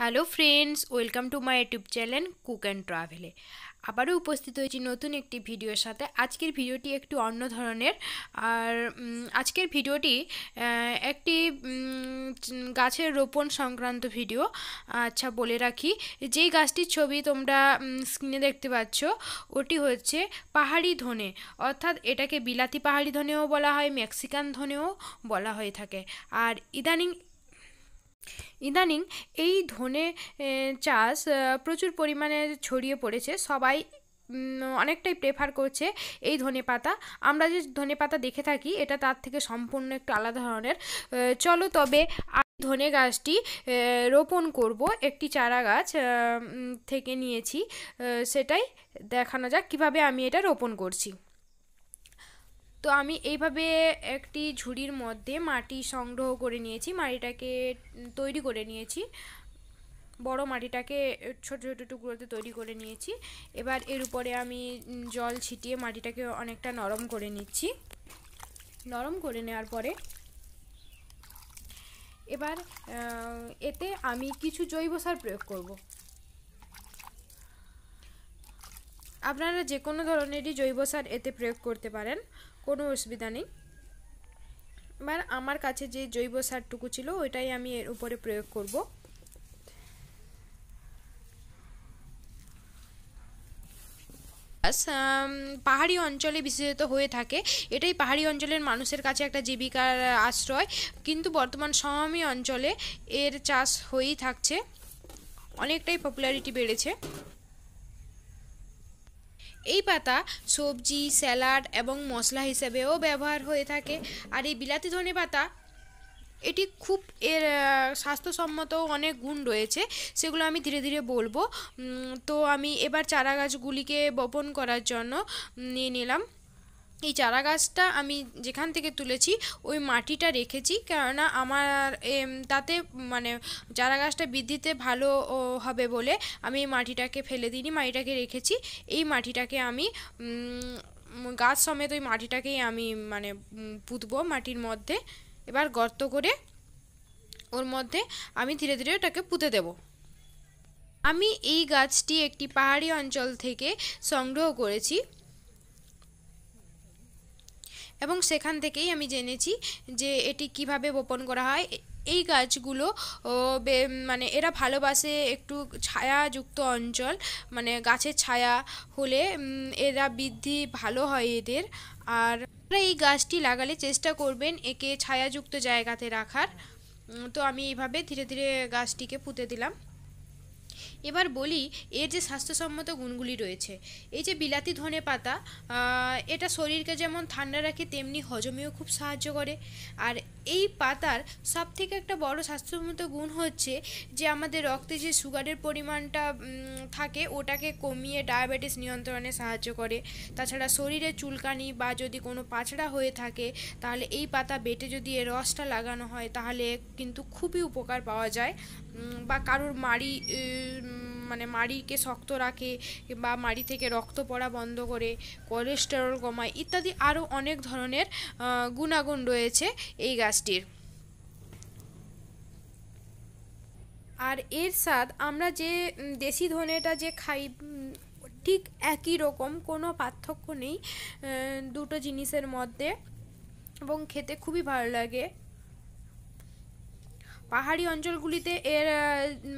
hello friends welcome to my YouTube channel cook and ট্রাভেলে আবারও উপস্থিত হয়েছি নতুন একটি ভিডিওর সাথে আজকের ভিডিওটি একটু অন্য ধরনের আর আজকের ভিডিওটি একটি গাছের রোপণ সংক্রান্ত ভিডিও আচ্ছা বলে রাখি যেই গাছটির ছবি তোমরা স্ক্রিনে দেখতে পাচ্ছ ওটি হচ্ছে পাহাড়ি ধনে অর্থাৎ এটাকে বিলাতি পাহাড়ি ধনেও বলা হয় মেক্সিকান ধনেও বলা হয়ে থাকে আর ইদানিং ইদানিং এই ধনে চাষ প্রচুর পরিমাণে ছড়িয়ে পড়েছে সবাই অনেকটাই প্রেফার করছে এই ধনে পাতা আমরা যে ধনে পাতা দেখে থাকি এটা তার থেকে সম্পূর্ণ একটু আলাদা ধরনের চলো তবে ধনে গাছটি রোপণ করব একটি চারা গাছ থেকে নিয়েছি সেটাই দেখানো যাক কিভাবে আমি এটা রোপণ করছি তো আমি এইভাবে একটি ঝুড়ির মধ্যে মাটি সংগ্রহ করে নিয়েছি মাটিটাকে তৈরি করে নিয়েছি বড় মাটিটাকে ছোট ছোট টুকরোতে তৈরি করে নিয়েছি এবার এর উপরে আমি জল ছিটিয়ে মাটিটাকে অনেকটা নরম করে নিচ্ছি নরম করে নেওয়ার পরে এবার এতে আমি কিছু জৈব সার প্রয়োগ করব আপনারা যে কোনো ধরনেরই জৈব সার এতে প্রয়োগ করতে পারেন কোনো অসুবিধা নেই এবার আমার কাছে যে জৈব সারটুকু ছিল ওইটাই আমি এর উপরে প্রয়োগ করব পাহাড়ি অঞ্চলে বিশেষত হয়ে থাকে এটাই পাহাড়ি অঞ্চলের মানুষের কাছে একটা জীবিকার আশ্রয় কিন্তু বর্তমান সমভূমি অঞ্চলে এর চাষ হয়েই থাকছে অনেকটাই পপুলারিটি বেড়েছে এই পাতা সবজি স্যালাড এবং মশলা হিসেবেও ব্যবহার হয়ে থাকে আর এই বিলাতি ধনে পাতা এটি খুব এর স্বাস্থ্যসম্মত অনেক গুণ রয়েছে সেগুলো আমি ধীরে ধীরে বলবো তো আমি এবার চারা গাছগুলিকে বপন করার জন্য নিয়ে নিলাম এই চারা গাছটা আমি যেখান থেকে তুলেছি ওই মাটিটা রেখেছি কেননা আমার তাতে মানে চারা গাছটা বৃদ্ধিতে ভালো হবে বলে আমি এই মাটিটাকে ফেলে দিইনি মাটিটাকে রেখেছি এই মাটিটাকে আমি গাছ সমেত ওই মাটিটাকেই আমি মানে পুঁতবো মাটির মধ্যে এবার গর্ত করে ওর মধ্যে আমি ধীরে ধীরে ওটাকে পুঁতে দেবো আমি এই গাছটি একটি পাহাড়ি অঞ্চল থেকে সংগ্রহ করেছি এবং সেখান থেকেই আমি জেনেছি যে এটি কিভাবে বোপন করা হয় এই গাছগুলো মানে এরা ভালোবাসে একটু ছায়াযুক্ত অঞ্চল মানে গাছের ছায়া হলে এরা বৃদ্ধি ভালো হয় এদের আর এই গাছটি লাগালে চেষ্টা করবেন একে ছায়াযুক্ত জায়গাতে রাখার তো আমি এইভাবে ধীরে ধীরে গাছটিকে পুঁতে দিলাম এবার বলি এর যে স্বাস্থ্যসম্মত গুণগুলি রয়েছে এই যে বিলাতি ধনে পাতা এটা শরীরকে যেমন ঠান্ডা রাখে তেমনি হজমেও খুব সাহায্য করে আর এই পাতার সব থেকে একটা বড় স্বাস্থ্যসম্মত গুণ হচ্ছে যে আমাদের রক্তে যে সুগারের পরিমাণটা থাকে ওটাকে কমিয়ে ডায়াবেটিস নিয়ন্ত্রণে সাহায্য করে তাছাড়া শরীরে চুলকানি বা যদি কোনো পাছড়া হয়ে থাকে তাহলে এই পাতা বেটে যদি এর রসটা লাগানো হয় তাহলে কিন্তু খুবই উপকার পাওয়া যায় বা কারোর মাড়ি মানে মাড়িকে শক্ত রাখে বা মাড়ি থেকে রক্ত পড়া বন্ধ করে কোলেস্টেরল কমায় ইত্যাদি আরও অনেক ধরনের গুণাগুণ রয়েছে এই গাছটির আর এর স্বাদ আমরা যে দেশি ধনেটা যে খাই ঠিক একই রকম কোনো পার্থক্য নেই দুটো জিনিসের মধ্যে এবং খেতে খুবই ভালো লাগে পাহাড়ি অঞ্চলগুলিতে এর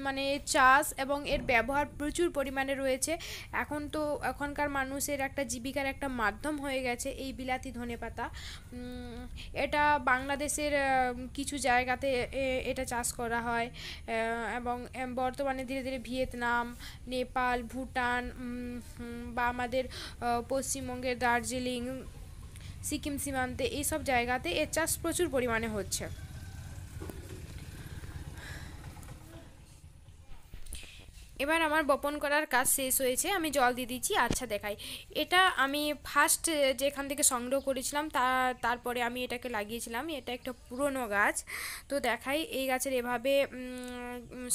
মানে চাষ এবং এর ব্যবহার প্রচুর পরিমাণে রয়েছে এখন তো এখনকার মানুষের একটা জীবিকার একটা মাধ্যম হয়ে গেছে এই বিলাতি ধনে পাতা এটা বাংলাদেশের কিছু জায়গাতে এটা চাষ করা হয় এবং বর্তমানে ধীরে ধীরে ভিয়েতনাম নেপাল ভুটান বা আমাদের পশ্চিমবঙ্গের দার্জিলিং সিকিম সীমান্তে এইসব জায়গাতে এর চাষ প্রচুর পরিমাণে হচ্ছে এবার আমার বপন করার কাজ শেষ হয়েছে আমি জল দিয়ে দিচ্ছি আচ্ছা দেখাই এটা আমি ফার্স্ট যেখান থেকে সংগ্রহ করেছিলাম তা তারপরে আমি এটাকে লাগিয়েছিলাম এটা একটা পুরনো গাছ তো দেখাই এই গাছের এভাবে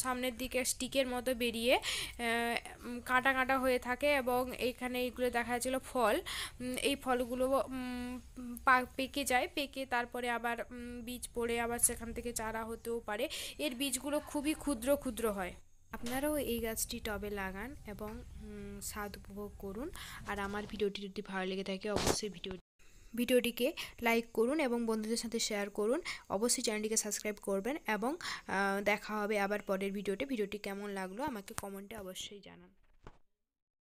সামনের দিকে স্টিকের মতো বেরিয়ে কাঁটা কাঁটা হয়ে থাকে এবং এখানে এইগুলো দেখা যাচ্ছিলো ফল এই ফলগুলো পেকে যায় পেকে তারপরে আবার বীজ পড়ে আবার সেখান থেকে চারা হতেও পারে এর বীজগুলো খুবই ক্ষুদ্র ক্ষুদ্র হয় আপনারাও এই গাছটি টবে লাগান এবং স্বাদ উপভোগ করুন আর আমার ভিডিওটি যদি ভালো লেগে থাকে অবশ্যই ভিডিও ভিডিওটিকে লাইক করুন এবং বন্ধুদের সাথে শেয়ার করুন অবশ্যই চ্যানেলটিকে সাবস্ক্রাইব করবেন এবং দেখা হবে আবার পরের ভিডিওতে ভিডিওটি কেমন লাগলো আমাকে কমেন্টে অবশ্যই জানান